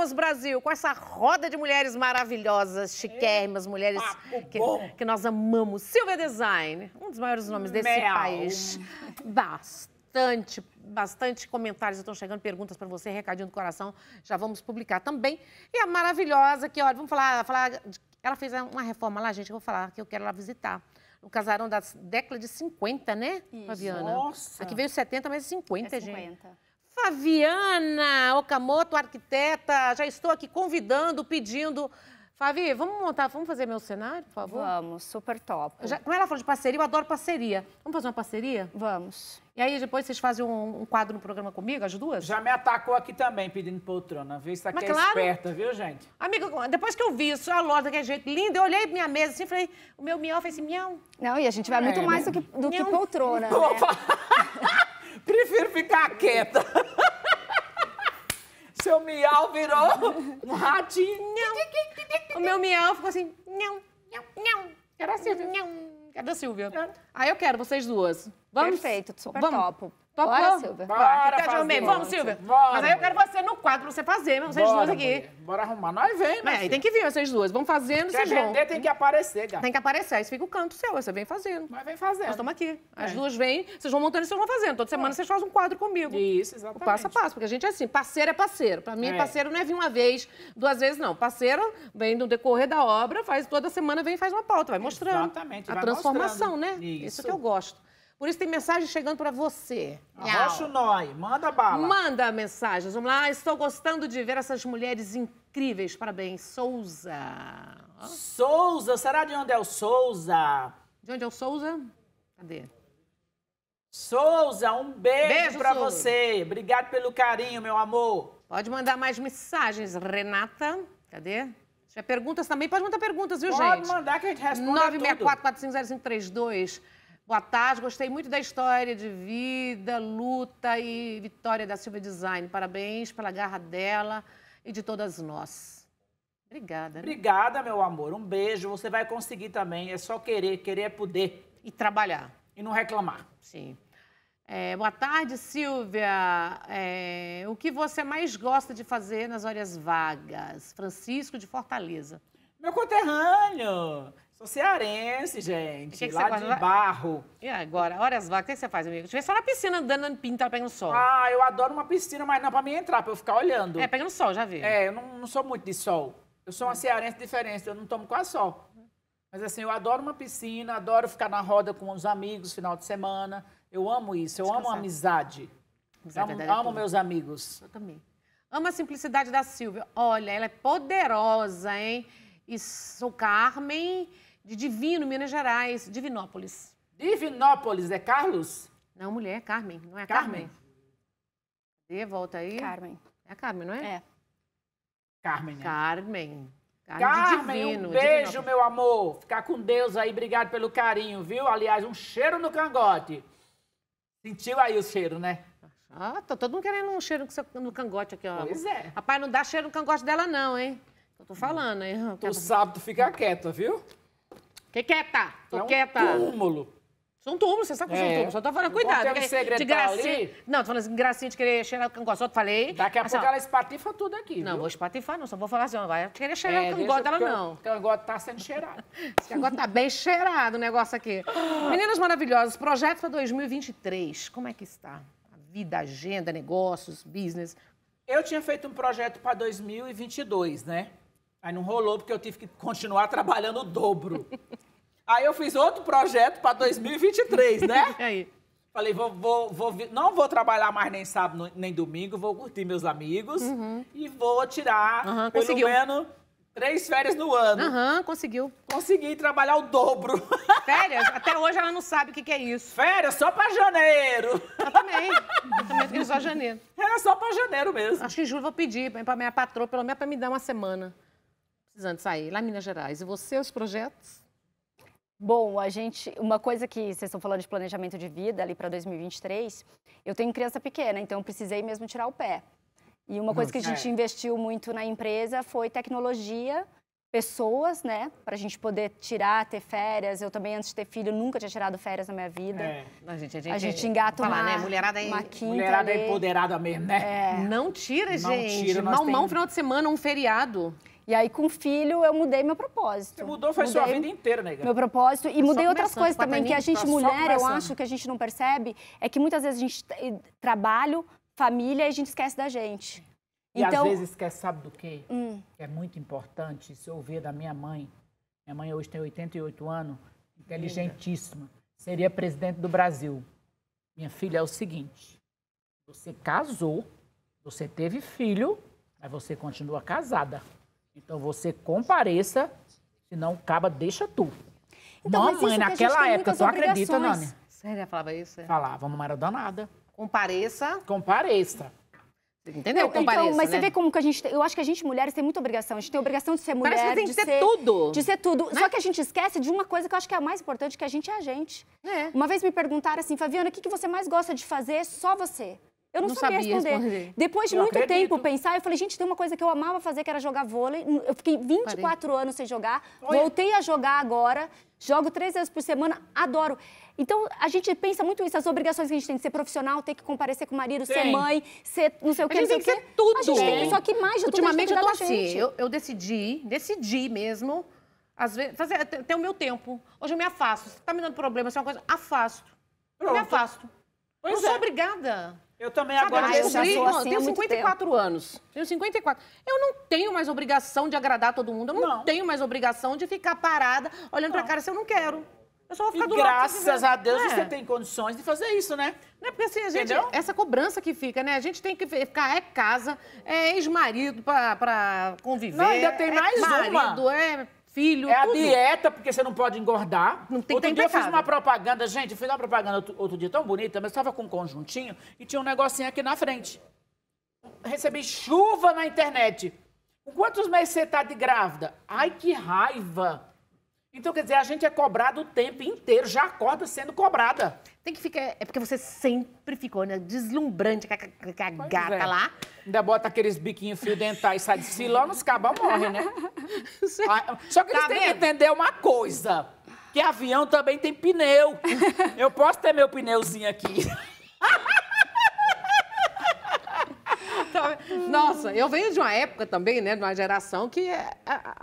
Vamos, Brasil, com essa roda de mulheres maravilhosas, chiquérrimas, mulheres que, que, nós amamos. Silvia Design, um dos maiores nomes desse país. Bastante, bastante comentários estão chegando, perguntas para você, recadinho do coração, já vamos publicar também. E a maravilhosa que, olha, vamos falar, falar ela fez uma reforma lá, gente, eu vou falar que eu quero lá visitar no casarão da década de 50, né, Isso. Fabiana? Nossa! Aqui veio 70, mas 50, é 50. gente. Faviana Okamoto, arquiteta, já estou aqui convidando, pedindo. Favi, vamos montar, vamos fazer meu cenário, por favor? Vamos, super top. Já, como ela falou de parceria, eu adoro parceria. Vamos fazer uma parceria? Vamos. E aí depois vocês fazem um, um quadro no programa comigo, as duas? Já me atacou aqui também, pedindo poltrona, se Isso aqui é esperta, viu, gente? Amiga, depois que eu vi isso, a loja daquele é jeito lindo, eu olhei minha mesa assim, falei, o meu miau fez assim, miau. Não, e a gente vai é, muito né? mais do que, do que poltrona, Opa. né? prefiro ficar quieta. Seu miau virou um ratinho. o meu miau ficou assim. Não, não, não. Era a Silvia. Não. É da Silvia? Aí é. ah, eu quero vocês duas. Vamos, Perfeito, super vamos, topo. Papo Bora, Silvia. Bora, tá Vamos, Silvia. Bora. Mas aí eu quero você no quadro pra você fazer, vocês Bora, duas aqui. Mulher. Bora arrumar. Nós vem, Mas aí tem que vir vocês duas. Vão fazendo, Quer vocês vão. vender, tem né? que aparecer, gata. Tem que aparecer. Aí fica o canto seu, aí você vem fazendo. Nós vem fazendo. Nós estamos aqui. As é. duas vêm, vocês vão montando e vocês vão fazendo. Toda semana é. vocês fazem um quadro comigo. Isso, exatamente. O passo a passo, porque a gente é assim, parceiro é parceiro. Pra mim, é. parceiro não é vir uma vez, duas vezes, não. Parceiro vem no decorrer da obra, faz toda semana, vem e faz uma pauta, vai mostrando. Exatamente. Vai a transformação, mostrando. né? Isso. Isso que eu gosto. Por isso tem mensagem chegando para você. Arrocha o nói, manda bala. Manda mensagens, vamos lá. Ah, estou gostando de ver essas mulheres incríveis. Parabéns, Souza. Souza, será de onde é o Souza? De onde é o Souza? Cadê? Souza, um beijo, beijo para você. Obrigado pelo carinho, meu amor. Pode mandar mais mensagens, Renata. Cadê? Se tiver perguntas também, pode mandar perguntas, viu, pode gente? Pode mandar que a gente responde 964 tudo. 964-450532. Boa tarde, gostei muito da história de vida, luta e vitória da Silvia Design. Parabéns pela garra dela e de todas nós. Obrigada. Né? Obrigada, meu amor. Um beijo. Você vai conseguir também. É só querer. Querer é poder. E trabalhar. E não reclamar. Sim. É, boa tarde, Silvia. É, o que você mais gosta de fazer nas horas vagas? Francisco de Fortaleza. Meu conterrâneo. Sou cearense, gente. Que é que lá de barro. E agora? Olha as vacas, o é que você faz, amigo? Tiver só na piscina andando, andando pintar, pegando sol. Ah, eu adoro uma piscina, mas não é pra mim entrar, pra eu ficar olhando. É, pegando sol, já vi. É, eu não, não sou muito de sol. Eu sou uma cearense diferente, eu não tomo quase sol. Mas assim, eu adoro uma piscina, adoro ficar na roda com os amigos final de semana. Eu amo isso, eu Descansar. amo a amizade. amo, amo meus amigos. Eu também. Amo a simplicidade da Silvia. Olha, ela é poderosa, hein? Isso, Carmen de Divino, Minas Gerais, Divinópolis. Divinópolis, é Carlos? Não, mulher, é Carmen, não é Carmen? Carmen. Cadê? Volta aí. Carmen. É a Carmen, não é? É. Carmen, né? Carmen. Carmen, Carmen divino, um beijo, meu amor. Ficar com Deus aí, obrigado pelo carinho, viu? Aliás, um cheiro no cangote. Sentiu aí o cheiro, né? Ah, tá todo mundo querendo um cheiro no cangote aqui, ó. Pois é. Rapaz, não dá cheiro no cangote dela, não, hein? Eu tô falando, hein? Tu Quero... sabe, tu fica quieta, viu? Que quieta, tô é um quieta. túmulo. São túmulos, você tá é. sabe tá que é. são túmulos. Só tô falando, cuidado. Não tem um segredo gracinha... ali. Não, tô falando assim, gracinha de querer cheirar o cangote, falei. Daqui a assim, pouco ó. ela espatifa tudo aqui, viu? Não, vou espatifar não, só vou falar assim, ó, vai querer cheirar é, o cangote dela não. O cangote tá sendo cheirado. Esse cangote tá bem cheirado o negócio aqui. Meninas maravilhosas, projeto para 2023, como é que está? A vida, agenda, negócios, business. Eu tinha feito um projeto para 2022, né? Aí não rolou porque eu tive que continuar trabalhando o dobro. Aí eu fiz outro projeto para 2023, né? Aí. Falei, vou, vou, vou, não vou trabalhar mais nem sábado nem domingo, vou curtir meus amigos uhum. e vou tirar uhum, pelo menos três férias no ano. Aham, uhum, conseguiu. Consegui trabalhar o dobro. Férias? Até hoje ela não sabe o que, que é isso. Férias só para janeiro. Eu também. Eu também fiquei só janeiro. Era é só para janeiro mesmo. Acho que em julho vou pedir para minha patroa, pelo menos para me dar uma semana precisando sair lá em Minas Gerais. E você, os projetos? Bom, a gente, uma coisa que vocês estão falando de planejamento de vida ali para 2023, eu tenho criança pequena, então eu precisei mesmo tirar o pé. E uma coisa Nossa, hum, que a gente é. investiu muito na empresa foi tecnologia, pessoas, né, para a gente poder tirar, ter férias. Eu também antes de ter filho nunca tinha tirado férias na minha vida. É. A, gente, a gente, a gente engata uma, né? mulherada é, uma quinta, mulherada é empoderada mesmo, né? É. Não tira, não gente. Tira, não, não tem... final de semana, um feriado. E aí, com filho, eu mudei meu propósito. Você mudou, foi mudei sua vida inteira, né, Meu propósito. E mudei outras coisas também, que a gente, tá mulher, eu acho que a gente não percebe, é que muitas vezes a gente eh, trabalho, família, e a gente esquece da gente. E então... às vezes esquece, sabe do quê? Hum. É muito importante, se eu ouvir da minha mãe, minha mãe hoje tem 88 anos, inteligentíssima, seria presidente do Brasil. Minha filha, é o seguinte, você casou, você teve filho, mas você continua casada. Então você compareça, senão acaba, deixa tu. Então, Mamãe, naquela época, tu acredita, Nani? Sério, falava isso? É? Falava, mamãe era danada. Compareça. Compareça. Entendeu? Então, Compareça, mas né? você vê como que a gente. Eu acho que a gente, mulheres, tem muita obrigação. A gente tem a obrigação de ser mulher. Parece que tem que ser, ser, tudo. De ser tudo. Né? Só que a gente esquece de uma coisa que eu acho que é a mais importante, que a gente é a gente. É. Uma vez me perguntaram assim, Fabiana, o que, que você mais gosta de fazer? Só você. Eu não, não sabia, sabia responder. responder. Depois de eu muito acredito. tempo pensar, eu falei, gente, tem uma coisa que eu amava fazer, que era jogar vôlei. Eu fiquei 24 Parei. anos sem jogar, Oi. voltei a jogar agora, jogo três vezes por semana, adoro. Então, a gente pensa muito isso, as obrigações que a gente tem de ser profissional, ter que comparecer com o marido, tem. ser mãe, ser não sei o que. A gente tem que ser tudo. A gente tem. Só que mais de Ultimamente, tudo eu tô assim, eu, eu decidi, decidi mesmo, às vezes, fazer, ter o meu tempo. Hoje eu me afasto. Você tá me dando problema, se é uma coisa, afasto. Pronto. me afasto. Pois não é. sou obrigada. Eu também Sabe, agora eu descobri, irmão, assim tenho 54 tempo. anos. Tenho 54. Eu não tenho mais obrigação de agradar todo mundo. Eu não, não. tenho mais obrigação de ficar parada olhando para pra cara se eu não quero. Eu só vou ficar e do graças lado. Graças a Deus é. você tem condições de fazer isso, né? Não é porque assim, a gente. Entendeu? Essa cobrança que fica, né? A gente tem que ficar, é casa, é ex-marido para conviver. Não, ainda tem é mais é marido, É filho. É tudo. a dieta, porque você não pode engordar. Não tem outro tá dia eu fiz uma propaganda, gente, fiz uma propaganda outro, outro dia tão bonita, mas estava com um conjuntinho e tinha um negocinho aqui na frente. Recebi chuva na internet. Quantos meses você está de grávida? Ai, que raiva! Então, quer dizer, a gente é cobrado o tempo inteiro, já acorda sendo cobrada. Tem que ficar. É porque você sempre ficou, né? Deslumbrante com a, com a gata é. lá. Ainda bota aqueles biquinhos fio dentais e sai de si, logo nos cabos morre, né? Ah, só que eles tá têm que entender uma coisa: que avião também tem pneu. Eu posso ter meu pneuzinho aqui. Tá Nossa, eu venho de uma época também, né? De uma geração que a, a,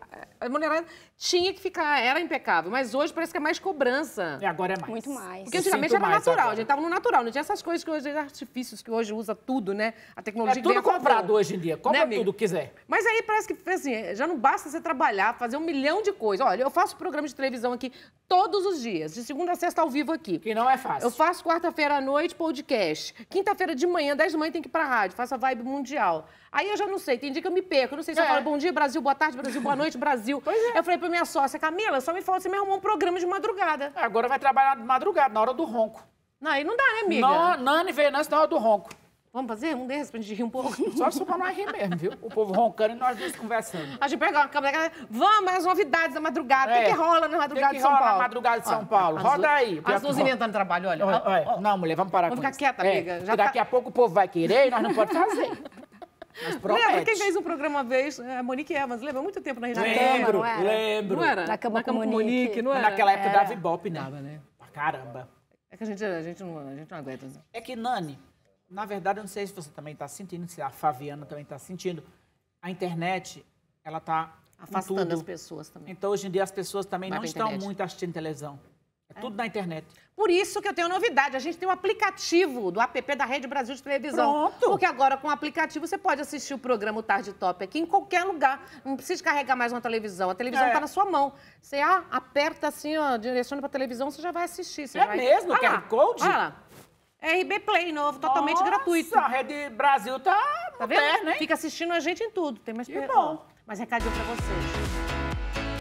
a mulherada tinha que ficar, era impecável, mas hoje parece que é mais cobrança. E é, agora é mais. Muito mais. Porque antigamente era natural, a gente tava no natural, não tinha essas coisas que hoje, artifícios que hoje usa tudo, né? A tecnologia é tudo é comprado hoje em dia, né, compra né, tudo que quiser. Mas aí parece que, assim, já não basta você trabalhar, fazer um milhão de coisas. Olha, eu faço programa de televisão aqui todos os dias, de segunda a sexta ao vivo aqui. Que não é fácil. Eu faço quarta-feira à noite podcast, quinta-feira de manhã, 10 da manhã tem que ir pra rádio, faço a vibe mundial. Aí eu já não sei, tem dia que eu me perco, eu não sei se é. eu falo bom dia Brasil, boa tarde Brasil, boa noite Brasil. Pois é. Eu falei, pra minha sócia, Camila, só me falou que assim, você me arrumou um programa de madrugada. É, agora vai trabalhar de madrugada, na hora do ronco. Não, aí não dá, né, amiga? Não, Nani veio antes na hora do ronco. Vamos fazer um desses pra gente rir um pouco? Só se for nós rir mesmo, viu? O povo roncando e nós dois conversando. A gente pega uma câmera vamos, as novidades da madrugada. É. O que, é. que, rola na madrugada que que de São rola Paulo? na madrugada de São Paulo. Roda aí. As duas inventando trabalho, olha. Não, mulher, vamos parar vamos com isso. Vamos ficar quieta, é. amiga. Já daqui tá... a pouco o povo vai querer e nós não podemos fazer. Lembra quem fez um programa vez? É a Monique Evans, lembra? Muito tempo na região. Lembro, cama, lembro. Não era? Na cama, na cama com Monique. Monique. não era? Naquela época era. dava ibope, nada, né? Pra caramba. É que a gente, a gente, não, a gente não aguenta. Não. Né? É que, Nani, na verdade, eu não sei se você também está sentindo, se a Fabiana também está sentindo, a internet, ela está afastando as pessoas também. Então, hoje em dia, as pessoas também Vai não estão muito assistindo televisão. É tudo na internet. Por isso que eu tenho novidade. A gente tem um aplicativo do app da Rede Brasil de Televisão. Pronto. Porque agora, com o aplicativo, você pode assistir o programa o Tarde Top aqui em qualquer lugar. Não precisa carregar mais uma televisão. A televisão está é. Tá na sua mão. Você ah, aperta assim, ó, direciona para a televisão, você já vai assistir. Você é vai... mesmo? Ah, QR Code? Olha lá. RB Play novo, totalmente Nossa, gratuito. A Rede Brasil tá, tá moderna, vendo? hein? Fica assistindo a gente em tudo. Tem mais, Que bom. Ó, mais recadinho para vocês.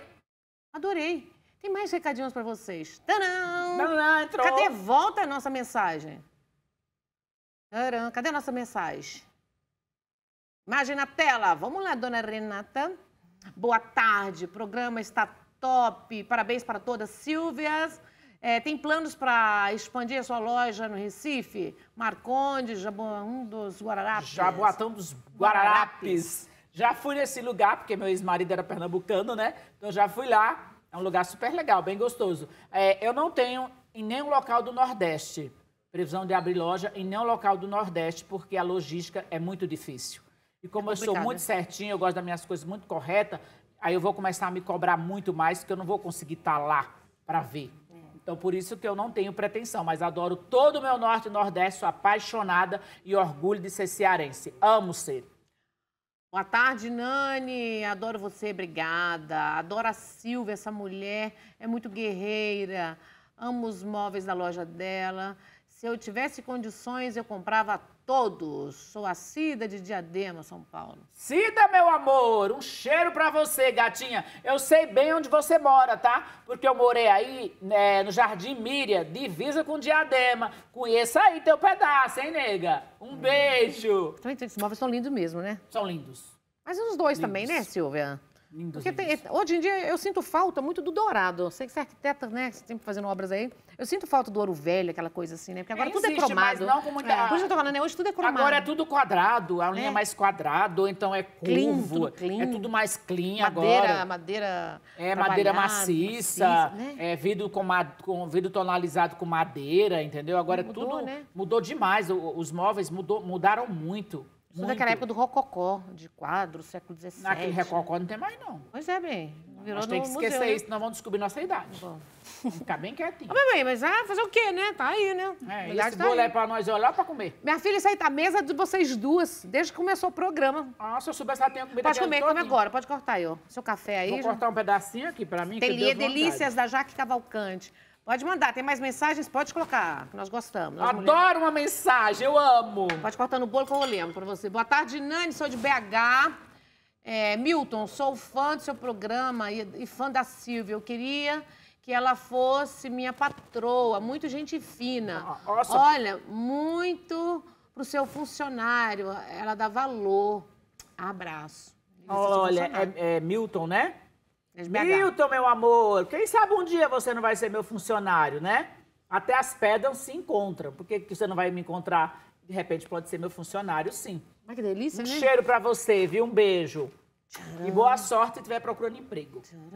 Adorei. Tem mais recadinhos para vocês. Tadã! entrou. Cadê? Volta a nossa mensagem. Tadã, cadê a nossa mensagem? Imagem na tela. Vamos lá, dona Renata. Boa tarde. programa está top. Parabéns para todas. Silvias. É, tem planos para expandir a sua loja no Recife? Marcondes, Jaboatão dos Guararapes. Jaboatão dos Guararapes. Guararapes. Já fui nesse lugar, porque meu ex-marido era pernambucano, né? Então já fui lá é um lugar super legal, bem gostoso. É, eu não tenho em nenhum local do Nordeste previsão de abrir loja em nenhum local do Nordeste, porque a logística é muito difícil. E como é eu sou muito né? certinha, eu gosto das minhas coisas muito corretas, aí eu vou começar a me cobrar muito mais, porque eu não vou conseguir estar tá lá para ver. É. Então, por isso que eu não tenho pretensão, mas adoro todo o meu Norte e Nordeste, sou apaixonada e orgulho de ser cearense. Amo ser. Boa tarde, Nani. Adoro você, obrigada. Adoro a Silvia, essa mulher é muito guerreira. Amo os móveis da loja dela. Se eu tivesse condições, eu comprava todos. Sou a Cida de Diadema, São Paulo. Cida, meu amor, um cheiro para você, gatinha. Eu sei bem onde você mora, tá? Porque eu morei aí né, no Jardim Miria, divisa com Diadema. Conheça aí teu pedaço, hein, nega? Um hum. beijo. Também esses móveis são lindos mesmo, né? São lindos. Mas os dois lindos. também, né, Silvia? Porque tem, é, hoje em dia eu sinto falta muito do dourado. Eu sei que você é arquiteta, né? Sempre fazendo obras aí. Eu sinto falta do ouro velho, aquela coisa assim, né? Porque agora é, tudo é cromado. Mas não com muita... é. Por isso eu tô falando, né? Hoje tudo é cromado. Agora é tudo quadrado, a linha é, é mais quadrada, ou então é curvo. Clean, tudo clean. É tudo mais clean madeira, agora. Madeira, É, madeira maciça. maciça né? É vidro, com, com, vidro tonalizado com madeira, entendeu? Agora é mudou, tudo né? mudou demais. Os móveis mudou, mudaram muito. Sou daquela época do rococó, de quadro, século XVII. Naquele rococó não tem mais, não. Pois é, bem. Virou Nós tem que esquecer museu, né? isso, né? nós vamos descobrir nossa idade. Bom. Ficar bem quietinho. Ah, mas bem, mas ah, fazer o quê, né? Tá aí, né? É, e esse tá bolo aí. é pra nós é olhar ou pra comer? Minha filha, isso aí tá mesa de vocês duas, desde que começou o programa. Ah, se eu soubesse, ela tem comida Pode comer, come agora, pode cortar aí, ó. Seu café aí. Vou já. cortar um pedacinho aqui pra mim, Delia, Delícias da Jaque Cavalcante. Pode mandar, tem mais mensagens? Pode colocar, que nós gostamos. Nós Adoro mulheres. uma mensagem, eu amo. Pode cortar no bolo que eu lembro pra você. Boa tarde, Nani, sou de BH. É, Milton, sou fã do seu programa e, e fã da Silvia. Eu queria que ela fosse minha patroa, muito gente fina. Ah, nossa. Olha, muito pro seu funcionário, ela dá valor. Abraço. É Olha, é, é Milton, né? Milton, meu amor, quem sabe um dia você não vai ser meu funcionário, né? Até as pedras se encontram. Por que você não vai me encontrar? De repente pode ser meu funcionário, sim. Mas que delícia, um né? cheiro para você, viu? Um beijo. Tcharam. E boa sorte se estiver procurando emprego. Tcharam.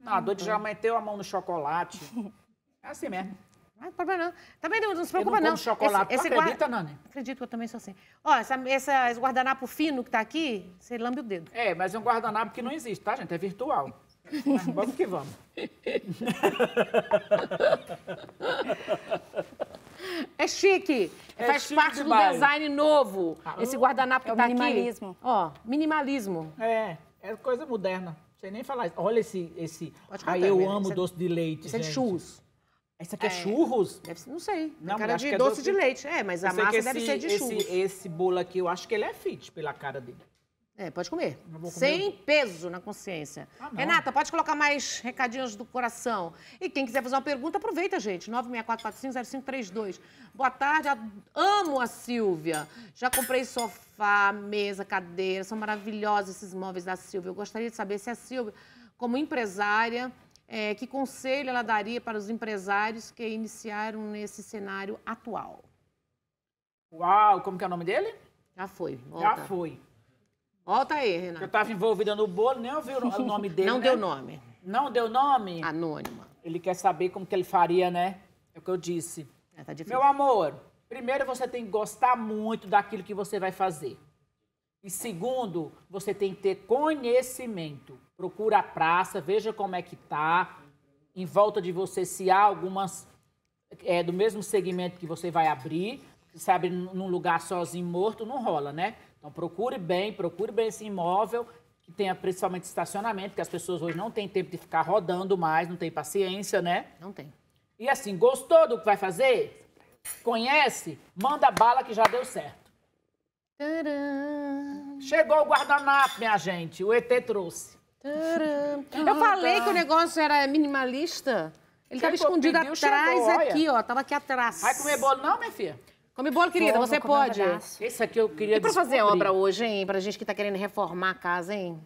Não, ah, a Dodi então. já meteu a mão no chocolate. É assim mesmo. Não é problema não. Também não, não se preocupa, eu não. não. Chocolate. Esse, esse acredita, guarda... Nani? Acredito que eu também sou assim. Ó, essa, essa, esse guardanapo fino que tá aqui, você lambe o dedo. É, mas é um guardanapo que não existe, tá, gente? É virtual. vamos que vamos. É chique. É Faz chique parte demais. do design novo. Ah, esse guardanapo é tá minimalismo. aqui. Ó, minimalismo. É, é coisa moderna. Não sei nem falar isso. Olha esse. esse... Aí ah, eu mesmo. amo esse doce de leite. Isso gente. é de churros. Isso aqui é, é churros? Ser, não sei. Não, cara de é doce, doce de leite. É, mas a massa deve ser de esse, churros. Esse bolo aqui, eu acho que ele é fit pela cara dele. É, pode comer. comer. Sem peso na consciência. Ah, Renata, pode colocar mais recadinhos do coração. E quem quiser fazer uma pergunta, aproveita, gente. 964450532. Boa tarde, amo a Silvia. Já comprei sofá, mesa, cadeira. São maravilhosos esses móveis da Silvia. Eu gostaria de saber se a Silvia, como empresária, é, que conselho ela daria para os empresários que iniciaram nesse cenário atual? Uau, como que é o nome dele? Já foi. Volta. Já foi. Volta aí, Renato. Eu estava envolvida no bolo, nem ouvi o nome dele. Não né? deu nome. Não deu nome? Anônima. Ele quer saber como que ele faria, né? É o que eu disse. É, tá Meu amor, primeiro você tem que gostar muito daquilo que você vai fazer. E segundo, você tem que ter conhecimento. Procura a praça, veja como é que tá. Em volta de você, se há algumas é, do mesmo segmento que você vai abrir, você num lugar sozinho morto, não rola, né? Então procure bem, procure bem esse imóvel, que tenha principalmente estacionamento, que as pessoas hoje não têm tempo de ficar rodando mais, não tem paciência, né? Não tem. E assim, gostou do que vai fazer? Conhece? Manda bala que já deu certo. Chegou o guardanapo, minha gente. O ET trouxe. Eu falei que o negócio era minimalista. Ele estava escondido pediu, atrás chegou, aqui, ó. Tava aqui atrás. Vai comer bolo não, minha filha? Come bolo, querida, você pode. Um Esse aqui eu queria E pra fazer obra hoje, hein? Pra gente que tá querendo reformar a casa, hein?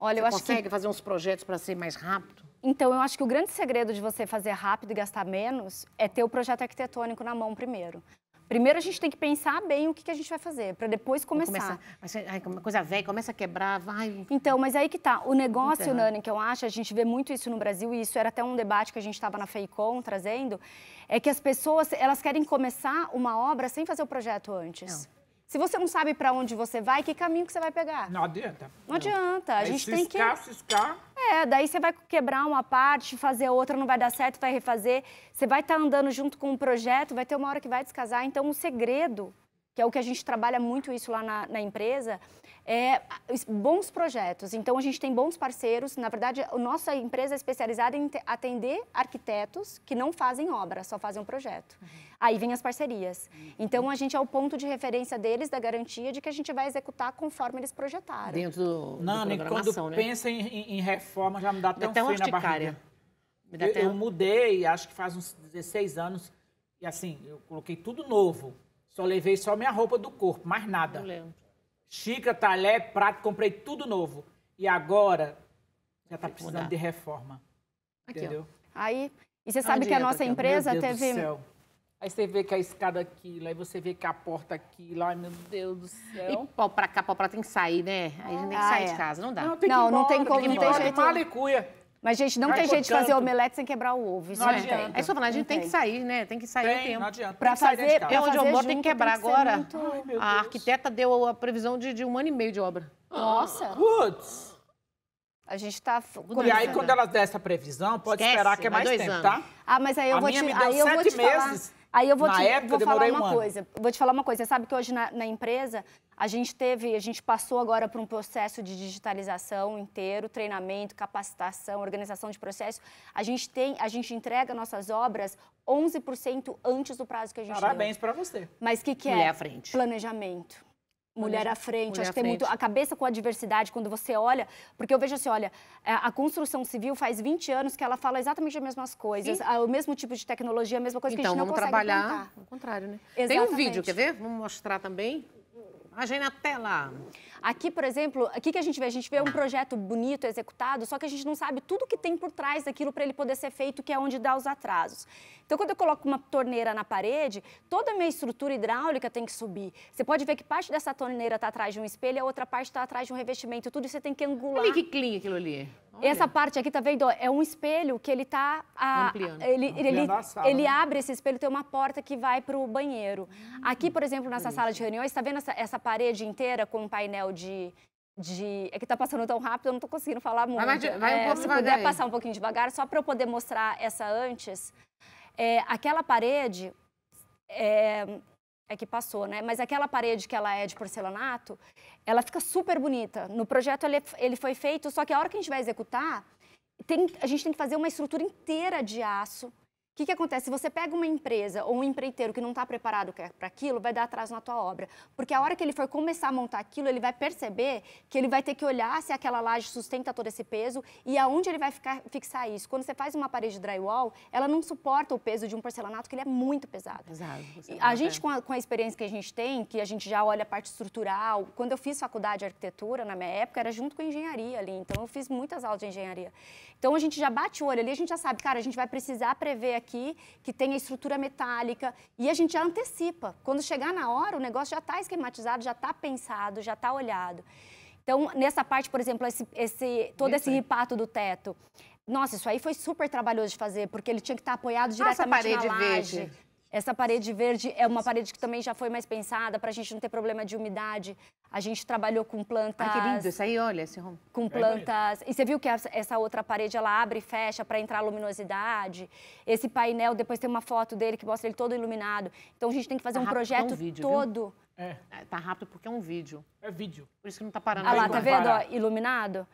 Olha, você eu acho consegue que... consegue fazer uns projetos para ser mais rápido? Então, eu acho que o grande segredo de você fazer rápido e gastar menos é ter o projeto arquitetônico na mão primeiro. Primeiro a gente tem que pensar bem o que, que a gente vai fazer, para depois começar. mas ai, coisa velha, começa a quebrar, vai. Então, mas aí que tá. O negócio, então. Nani, que eu acho, a gente vê muito isso no Brasil, e isso era até um debate que a gente estava na FEICOM trazendo, é que as pessoas, elas querem começar uma obra sem fazer o projeto antes. Não. Se você não sabe para onde você vai, que caminho que você vai pegar? Não adianta. Não, adianta. A gente tem ciscar, que. Ciscar. É, daí você vai quebrar uma parte, fazer outra, não vai dar certo, vai refazer. Você vai estar tá andando junto com um projeto, vai ter uma hora que vai descasar. Então, o segredo, que é o que a gente trabalha muito isso lá na, na empresa, é, bons projetos. Então, a gente tem bons parceiros. Na verdade, a nossa empresa é especializada em atender arquitetos que não fazem obra, só fazem um projeto. Uhum. Aí vem as parcerias. Uhum. Então, a gente é o ponto de referência deles, da garantia de que a gente vai executar conforme eles projetaram. Dentro do, não, do quando né? pensa em, em, reforma, já me dá até, um frio na barriga. Me dá eu, até eu mudei, acho que faz uns 16 anos, e assim, eu coloquei tudo novo. Só levei só minha roupa do corpo, mais nada. Eu lembro. Chica, talher, prato, comprei tudo novo. E agora já está precisando mudar. de reforma. Aqui, entendeu? Ó. Aí, e você tá sabe que a nossa empresa Meu Deus teve. Do céu. Aí você vê que a escada aqui, lá, aí você vê que a porta aqui, lá, meu Deus do céu. E pau pra cá, pau pra lá, tem que sair, né? Aí a gente tem que ah, é. de casa, não dá. Não, tem não, que ir embora, não tem como, não tem jeito. Mala cuia. Mas, gente, não tem jeito de fazer omelete sem quebrar o ovo. Isso não, não adianta. tem. É isso falando, a gente tem. tem. que sair, né? Tem que sair tem, o tempo. Não adianta. Pra fazer, pra fazer, é onde eu moro, tem que quebrar tem que agora. Muito... Ai, a arquiteta deu a previsão de, de um ano e meio de obra. Nossa! Putz! A gente tá. E aí, quando ela der essa previsão, pode Esquece, esperar que é mais tempo, anos. tá? Ah, mas aí eu a vou minha te. Me deu aí sete eu vou te meses. Falar... Aí eu vou na te época, vou falar uma um coisa. Vou te falar uma coisa. Você sabe que hoje na, na empresa a gente teve, a gente passou agora por um processo de digitalização inteiro, treinamento, capacitação, organização de processo. A gente tem, a gente entrega nossas obras 11% antes do prazo que a gente Parabéns para você. Mas o que, que é? Mulher à frente. Planejamento. Mulher uhum. à frente, Mulher acho que tem frente. muito a cabeça com a diversidade, quando você olha, porque eu vejo assim, olha, é, a construção civil faz 20 anos que ela fala exatamente as mesmas coisas, Sim. o mesmo tipo de tecnologia, a mesma coisa então, que a então, gente não consegue Então, vamos trabalhar ao contrário, né? Exatamente. Tem um vídeo, quer ver? Vamos mostrar também. Imagina na tela. Aqui, por exemplo, o que a gente vê? A gente vê um projeto bonito, executado, só que a gente não sabe tudo que tem por trás daquilo para ele poder ser feito, que é onde dá os atrasos. Então, quando eu coloco uma torneira na parede, toda a minha estrutura hidráulica tem que subir. Você pode ver que parte dessa torneira está atrás de um espelho, a outra parte está atrás de um revestimento. Tudo isso você tem que angular. Olha que clean aquilo ali. Olha. Essa parte aqui, tá vendo? É um espelho que ele tá... A, Ampliando. Ele, Ampliando ele, sala, ele né? abre esse espelho, tem uma porta que vai pro banheiro. Hum, aqui, por exemplo, nessa sala de reuniões, tá vendo essa, essa parede inteira com um painel de, de... É que tá passando tão rápido, eu não tô conseguindo falar muito. Vai, vai, vai um é, pouco é, se puder passar um pouquinho devagar, só para eu poder mostrar essa antes. É, aquela parede... É, é que passou, né? Mas aquela parede que ela é de porcelanato, ela fica super bonita. No projeto ele, ele foi feito, só que a hora que a gente vai executar, tem, a gente tem que fazer uma estrutura inteira de aço o que, que acontece? Se você pega uma empresa ou um empreiteiro que não está preparado é para aquilo, vai dar atraso na tua obra. Porque a hora que ele for começar a montar aquilo, ele vai perceber que ele vai ter que olhar se aquela laje sustenta todo esse peso e aonde ele vai ficar, fixar isso. Quando você faz uma parede drywall, ela não suporta o peso de um porcelanato, que ele é muito pesado. Exato. A gente, com a, com a experiência que a gente tem, que a gente já olha a parte estrutural, quando eu fiz faculdade de arquitetura, na minha época, era junto com engenharia ali. Então, eu fiz muitas aulas de engenharia. Então, a gente já bate o olho ali, a gente já sabe, cara, a gente vai precisar prever aqui, que tem a estrutura metálica, e a gente já antecipa. Quando chegar na hora, o negócio já está esquematizado, já está pensado, já está olhado. Então, nessa parte, por exemplo, esse, esse todo esse ripato do teto. Nossa, isso aí foi super trabalhoso de fazer, porque ele tinha que estar tá apoiado diretamente Nossa, parede na laje. Verde. Essa parede verde é uma parede que também já foi mais pensada para a gente não ter problema de umidade. A gente trabalhou com plantas. Ah, que lindo, isso aí, olha esse home. Com é plantas. e você viu que essa outra parede ela abre e fecha para entrar a luminosidade. Esse painel, depois tem uma foto dele que mostra ele todo iluminado. Então a gente tem que fazer tá um é projeto um vídeo, todo. Viu? É. é. Tá rápido porque é um vídeo. É vídeo. Por isso que não tá parando. Ah lá, tá vendo? Ó, iluminado?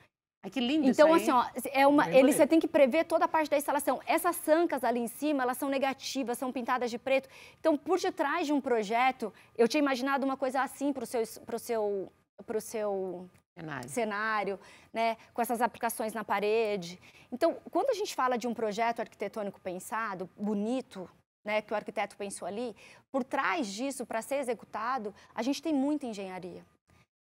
Ai, que lindo Então, isso aí. assim, ó, é uma, ele, você tem que prever toda a parte da instalação. Essas sancas ali em cima, elas são negativas, são pintadas de preto. Então, por detrás de um projeto, eu tinha imaginado uma coisa assim para o seu, pro seu, pro seu cenário. cenário, né? Com essas aplicações na parede. Então, quando a gente fala de um projeto arquitetônico pensado, bonito, né, que o arquiteto pensou ali, por trás disso, para ser executado, a gente tem muita engenharia.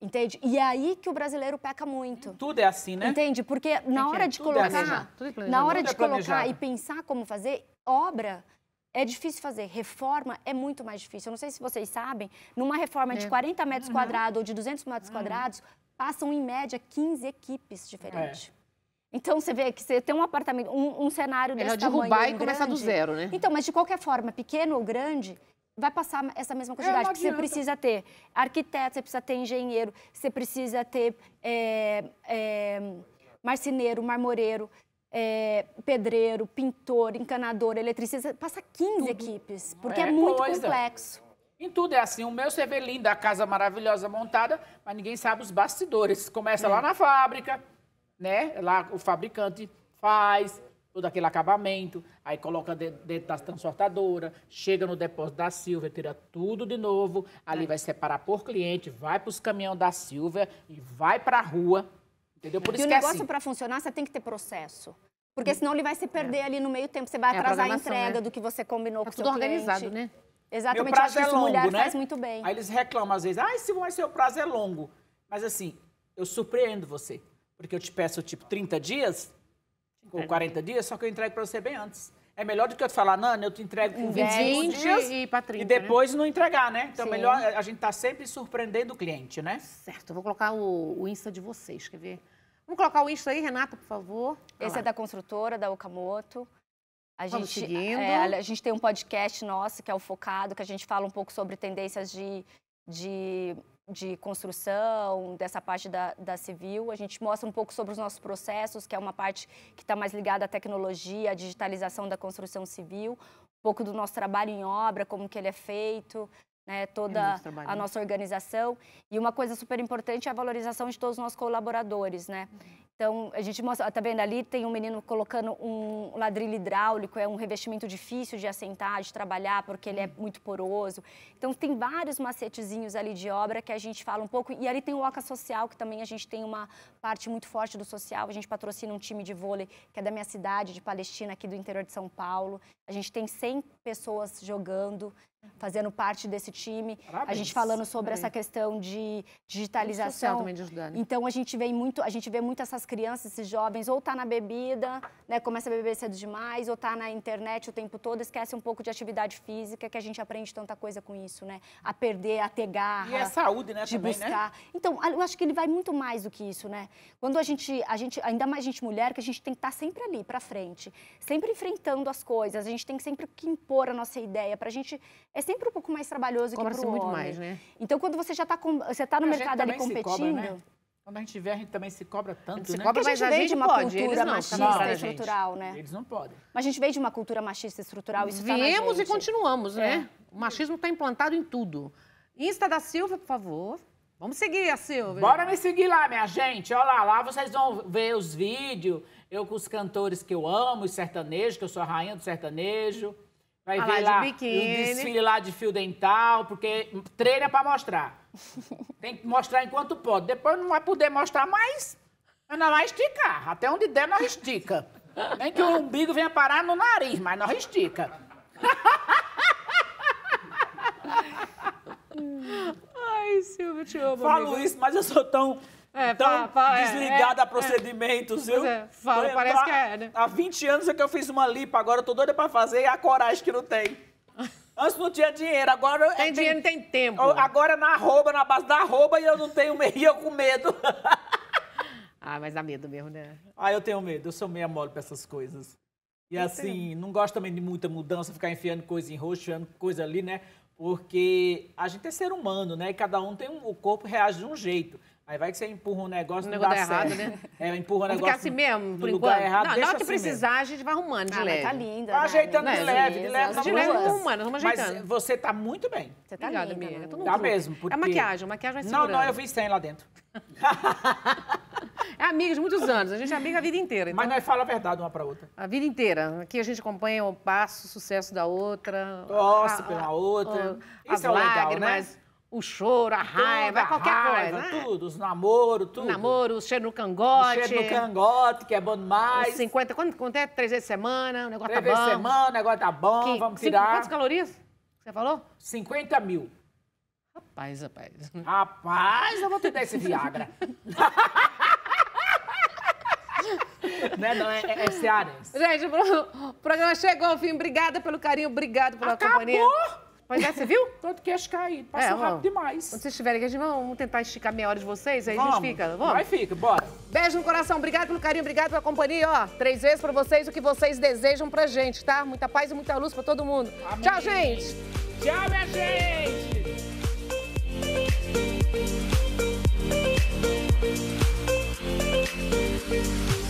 Entende? E é aí que o brasileiro peca muito. Tudo é assim, né? Entende? Porque na hora de Tudo é assim. colocar, é na hora Tudo de é colocar e pensar como fazer, obra é difícil fazer. Reforma é muito mais difícil. Eu não sei se vocês sabem, numa reforma é. de 40 metros uhum. quadrados ou de 200 metros uhum. quadrados, passam em média 15 equipes diferentes. É. Então você vê que você tem um apartamento, um, um cenário é, desse tamanho. Melhor derrubar e grande. começar do zero, né? Então, mas de qualquer forma, pequeno ou grande, vai passar essa mesma é, quantidade é, que você precisa ter arquiteto, você precisa ter engenheiro, você precisa ter é, é, marceneiro, marmoreiro, é, pedreiro, pintor, encanador, eletricista. Passa 15 tudo. equipes, porque é, é, muito coisa. complexo. Em tudo é assim. O meu você vê lindo, a casa maravilhosa montada, mas ninguém sabe os bastidores. Começa lá na fábrica, né? Lá o fabricante faz, todo aquele acabamento, aí coloca dentro da transportadora, chega no depósito da Silvia, tira tudo de novo, ali vai separar por cliente, vai para os caminhões da Silvia e vai para a rua, entendeu? Por isso e o é negócio é assim. para funcionar, você tem que ter processo. Porque hum. senão ele vai se perder é. ali no meio tempo, você vai é atrasar a, a entrega né? do que você combinou tá com o seu organizado, né? Exatamente, Meu prazo acho que é isso é longo, mulher né? faz muito bem. Aí eles reclamam às vezes, ah, esse vai ser o prazo é longo. Mas assim, eu surpreendo você, porque eu te peço tipo 30 dias, ou 40 dias, só que eu entrego para você bem antes. É melhor do que eu te falar, Nana, eu te entrego com 20, dias e, pra 30, e né? depois né? não entregar, né? Então, Sim. melhor a gente tá sempre surpreendendo o cliente, né? Certo, eu vou colocar o, o Insta de vocês, quer ver? Vamos colocar o Insta aí, Renata, por favor. Esse é da construtora, da Okamoto. A Vamos gente, seguindo. É, a gente tem um podcast nosso, que é o Focado, que a gente fala um pouco sobre tendências de, de de construção, dessa parte da, da, civil. A gente mostra um pouco sobre os nossos processos, que é uma parte que está mais ligada à tecnologia, à digitalização da construção civil, um pouco do nosso trabalho em obra, como que ele é feito, né, toda é a né? nossa organização. E uma coisa super importante é a valorização de todos os nossos colaboradores, né? Então, a gente mostra, tá vendo ali, tem um menino colocando um ladrilho hidráulico, é um revestimento difícil de assentar, de trabalhar, porque ele é uhum. muito poroso. Então, tem vários macetezinhos ali de obra que a gente fala um pouco. E ali tem o OCA Social, que também a gente tem uma parte muito forte do social. A gente patrocina um time de vôlei que é da minha cidade, de Palestina, aqui do interior de São Paulo. A gente tem 100 pessoas jogando fazendo parte desse time, Parabéns. a gente falando sobre Parabéns. essa questão de digitalização. Também de ajudar, né? Então a gente vê muito, a gente vê muito essas crianças, esses jovens, ou tá na bebida, né, começa a beber cedo demais, ou tá na internet o tempo todo, esquece um pouco de atividade física, que a gente aprende tanta coisa com isso, né? A perder, a ter garra. E a é saúde, né, de também, né? buscar. Né? Então, eu acho que ele vai muito mais do que isso, né? Quando a gente, a gente, ainda mais a gente mulher, que a gente tem que estar tá sempre ali para frente, sempre enfrentando as coisas, a gente tem que sempre que impor a nossa ideia para a gente é sempre um pouco mais trabalhoso que para o homem. muito mais, né? Então, quando você já está você tá no é, a mercado ali competindo... Cobra, né? Quando a gente vê, a gente também se cobra tanto, se né? Cobra, Porque a gente mas vem a gente de uma pode. cultura machista não, estrutural, né? Eles não podem. Mas a gente veio de uma cultura machista estrutural, isso tá Viemos tá e continuamos, né? é. né? O machismo está implantado em tudo. Insta da Silva, por favor. Vamos seguir a Silvia. Bora me seguir lá, minha gente. Olha lá, lá vocês vão ver os vídeos. Eu com os cantores que eu amo, os sertanejos, que eu sou a rainha do sertanejo. Vai ah, ver lá, de biquíni. um desfile lá de fio dental, porque treina para mostrar. Tem que mostrar enquanto pode. Depois não vai poder mostrar mais, mas nós vai esticar. Até onde der, nós estica. Nem que o umbigo venha parar no nariz, mas nós estica. Ai, Silvio, te amo. Falo isso, mas eu sou tão é, tão é, desligada é, a procedimentos, é, viu? É, fala, parece que é, né? Há 20 anos é que eu fiz uma lipa, agora eu tô doida pra fazer e a coragem que não tem. Antes não tinha dinheiro, agora... É tem, tem dinheiro, tem tempo. Agora é na arroba, na base da arroba e eu não tenho meio, eu com medo. ah, mas dá medo mesmo, né? Ah, eu tenho medo, eu sou meia mole pra essas coisas. E assim, não gosto também de muita mudança, ficar enfiando coisa em rosto, enfiando coisa ali, né? Porque a gente é ser humano, né? E cada um tem um... O corpo reage de um jeito. Aí vai que você empurra um negócio, o negócio errado, né? É, empurra um negócio. Ficar assim mesmo, por enquanto. Errado, não, na não que assim precisar, mesmo. a gente vai arrumando ah, de ah, leve. Tá linda. Tá ajeitando de né? leve, de leve. De leve, vamos arrumando, vamos ajeitando. Mas você tá muito bem. Você tá Obrigada, linda. Amiga. Né? Tá truque. mesmo. É porque... É maquiagem, a maquiagem vai ser. Não, não, eu vi 100 lá dentro. é amiga de muitos anos, a gente é amiga a vida inteira. Então... Mas nós fala a verdade uma pra outra. A vida inteira. Aqui a gente acompanha o passo, o sucesso da outra. Torce pela outra. Isso é legal, Né? O choro, a raiva, tudo, qualquer a raiva, coisa. Né? Tudo, os namoros, tudo. O namoro, o cheiro no cangote. O cheiro no cangote, que é bom demais. 50, quanto, quanto é? Três vezes semana, o negócio Três tá bom. Três vezes semana, o negócio tá bom, que, vamos tirar. Quantas calorias você falou? 50 mil. Rapaz, rapaz. Rapaz, eu vou te dar esse Viagra. né? Não, é, é, é cearense. Gente, o programa chegou ao fim. Obrigada pelo carinho, obrigado pela Acabou. companhia. Pois é, você viu? Tanto queixo caído. Passou é, rápido demais. Quando vocês estiverem aqui, a gente vamos tentar esticar meia hora de vocês, aí vamos. a gente fica. Vamos? Vai, fica, bora. Beijo no coração, obrigado pelo carinho, obrigado pela companhia. Ó, três vezes pra vocês o que vocês desejam pra gente, tá? Muita paz e muita luz pra todo mundo. Amém. Tchau, gente. Tchau, minha gente.